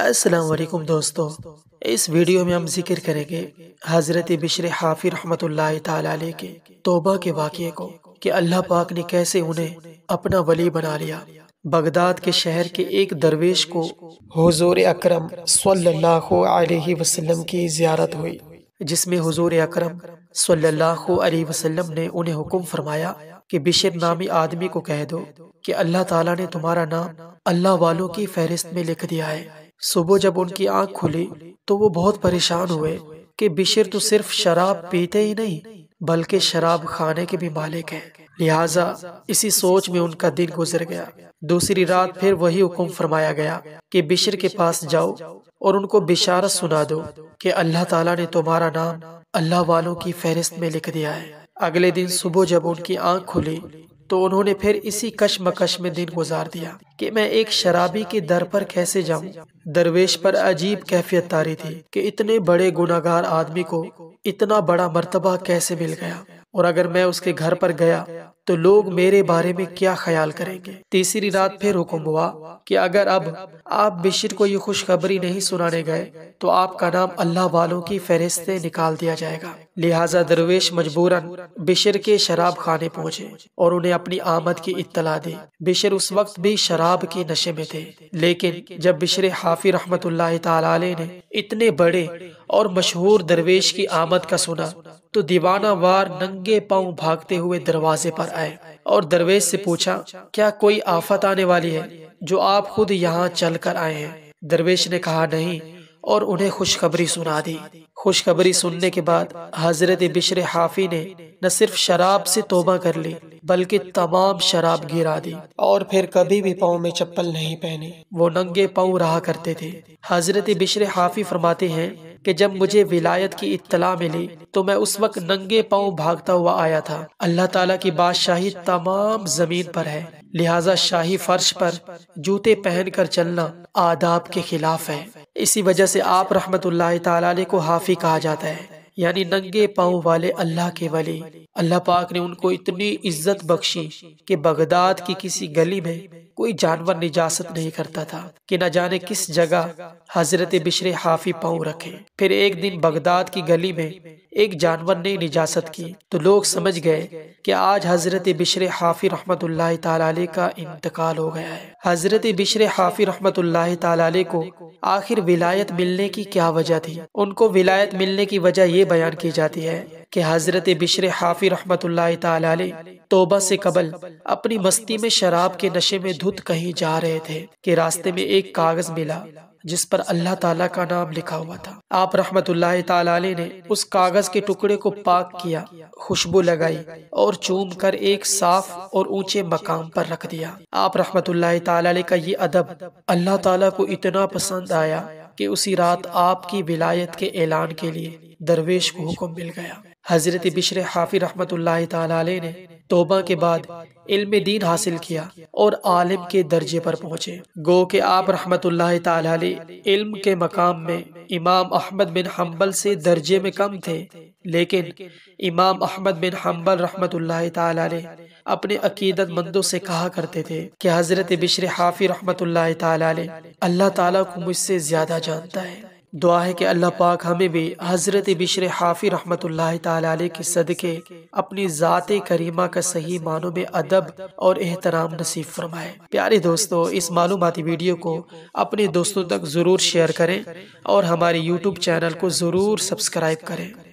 अस्सलाम वालेकुम दोस्तों इस वीडियो में हम जिक्र करेंगे हजरत बिशर हाफि रहमत ताले के तोबा के वाक़े को कि अल्लाह पाक ने कैसे उन्हें अपना वली बना लिया बगदाद के शहर के एक दरवेश को हजूर अक्रम सल्लल्लाहु अलैहि वसल्लम की जियारत हुई जिसमे हजूर अक्रम सल्लल्लाहु अलैहि वसल्लम ने उन्हें हुक्म फरमाया कि बिशर नामी आदमी को कह दो कि अल्लाह ताला ने तुम्हारा नाम अल्लाह वालों की फहरिस्त में लिख दिया है सुबह जब उनकी आंख खुली तो वो तो बहुत परेशान हुए कि बिशर तो सिर्फ तो शराब पीते ही नहीं बल्कि शराब खाने के भी मालिक है लिहाजा इसी सोच में उनका दिन गुजर गया दूसरी रात फिर वही हुक्म फरमाया गया कि बिशर के पास जाओ और उनको बिशारत सुना दो कि अल्लाह ताला ने तुम्हारा नाम अल्लाह वालों की फहरिस्त में लिख दिया है अगले दिन सुबह जब उनकी आंख खुली तो उन्होंने फिर इसी कशमकश में दिन गुजार दिया कि मैं एक शराबी के दर पर कैसे जाऊं? दरवेश पर अजीब कैफियत तारी थी कि इतने बड़े गुनागार आदमी को इतना बड़ा मर्तबा कैसे मिल गया और अगर मैं उसके घर पर गया तो लोग मेरे बारे में क्या ख्याल करेंगे तीसरी रात फिर हुक्म हुआ कि अगर अब आप बिशिर को ये खुशखबरी नहीं सुनाने गए तो आपका नाम अल्लाह वालों की फहरिस्त निकाल दिया जाएगा लिहाजा दरवेश मजबूरन बिशर के शराब खाने पहुँचे और उन्हें अपनी आमद की इतला दी बिशर उस वक्त भी शराब के नशे में थे लेकिन जब बिशर हाफी रहमत ने इतने बड़े और मशहूर दरवेश की आमद का सुना तो दीवाना वार नंगे पाँव भागते हुए दरवाजे पर आए और दरवेश से पूछा क्या कोई आफत आने वाली है जो आप खुद यहाँ चल कर आए हैं दरवेश ने कहा नहीं और उन्हें खुशखबरी सुना दी खुशखबरी सुनने के बाद हजरत बिशर हाफी ने न सिर्फ शराब से तोबा कर ली बल्कि तमाम शराब गिरा दी और फिर कभी भी पाओ में चप्पल नहीं पहनी वो नंगे पाओ रहा करते थे हजरत बिशर हाफी फरमाते हैं कि जब मुझे विलायत की इत्तला मिली तो मैं उस वक्त नंगे पाँव भागता हुआ आया था अल्लाह ताला की बादशाही तमाम जमीन पर है लिहाजा शाही फर्श पर जूते पहनकर चलना आदाब के खिलाफ है इसी वजह से आप रहमत को हाफी कहा जाता है यानी नंगे पाँव वाले अल्लाह के वली अल्लाह पाक ने उनको इतनी इज्जत बख्शी कि बगदाद की किसी गली में कोई जानवर निजात नहीं करता था कि न जाने किस जगह हजरत बिशरे हाफी पाँव रखे फिर एक दिन बगदाद की गली में एक जानवर ने निजात की तो लोग समझ गए कि आज हज़रत बिशर हाफी रहमत का इंतकाल हो गया है हज़रत बिशर हाफि रहमत को आखिर विलायत मिलने की क्या वजह थी उनको विलायत मिलने की वजह ये बयान की जाती है कि हज़रत बिशर हाफि रहमत तोबा से कबल अपनी मस्ती में शराब के नशे में धुत कहीं जा रहे थे कि रास्ते में एक कागज़ मिला जिस पर अल्लाह ताला का नाम लिखा हुआ था आप रहमत ताला ने उस कागज के टुकड़े को पाक किया खुशबू लगाई और चूम कर एक साफ और ऊंचे मकाम पर रख दिया आप रहमत ताला का ये अदब अल्लाह ताला को इतना पसंद आया कि उसी रात आपकी विलायत के ऐलान के लिए दरवेश को हुक्म मिल गया हजरत बिशर हाफी रहमत ने तोबा के बाद इल्म दीन हासिल किया और आलिम के दर्जे पर पहुंचे गो के आप रहमत इल्म के मकाम में इमाम अहमद बिन हम्बल से दर्जे में कम थे लेकिन इमाम अहमद बिन हम्बल रहमत अपने अकीदत मंदों से कहा करते थे कि हजरत बिशर हाफी रहमत अल्लाह ताला को मुझसे ज्यादा जानता है दुआ है कि अल्लाह पाक हमें भी हजरत बिशर हाफी रहमत के सदक़े अपनी ज़ात करीमा का सही मानों में अदब और एहतराम नसीब फरमाए प्यारे दोस्तों इस मालूमती वीडियो को अपने दोस्तों तक ज़रूर शेयर करें और हमारे यूट्यूब चैनल को ज़रूर सब्सक्राइब करें